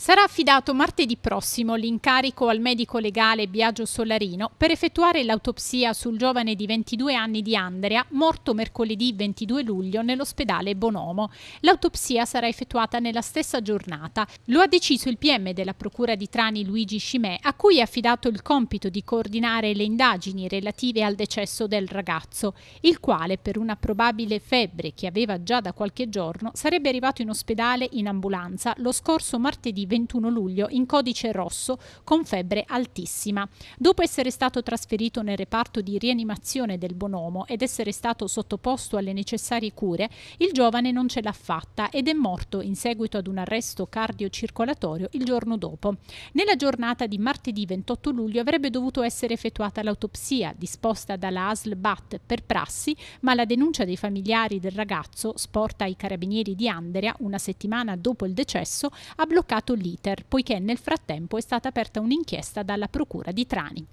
Sarà affidato martedì prossimo l'incarico al medico legale Biagio Solarino per effettuare l'autopsia sul giovane di 22 anni di Andrea, morto mercoledì 22 luglio nell'ospedale Bonomo. L'autopsia sarà effettuata nella stessa giornata. Lo ha deciso il PM della Procura di Trani Luigi Scimè, a cui è affidato il compito di coordinare le indagini relative al decesso del ragazzo, il quale per una probabile febbre che aveva già da qualche giorno sarebbe arrivato in ospedale in ambulanza lo scorso martedì 21 luglio in codice rosso con febbre altissima. Dopo essere stato trasferito nel reparto di rianimazione del Bonomo ed essere stato sottoposto alle necessarie cure, il giovane non ce l'ha fatta ed è morto in seguito ad un arresto cardiocircolatorio il giorno dopo. Nella giornata di martedì 28 luglio avrebbe dovuto essere effettuata l'autopsia disposta dalla ASL BAT per prassi, ma la denuncia dei familiari del ragazzo, sporta ai carabinieri di Andrea una settimana dopo il decesso, ha bloccato l'iter, poiché nel frattempo è stata aperta un'inchiesta dalla Procura di Trani.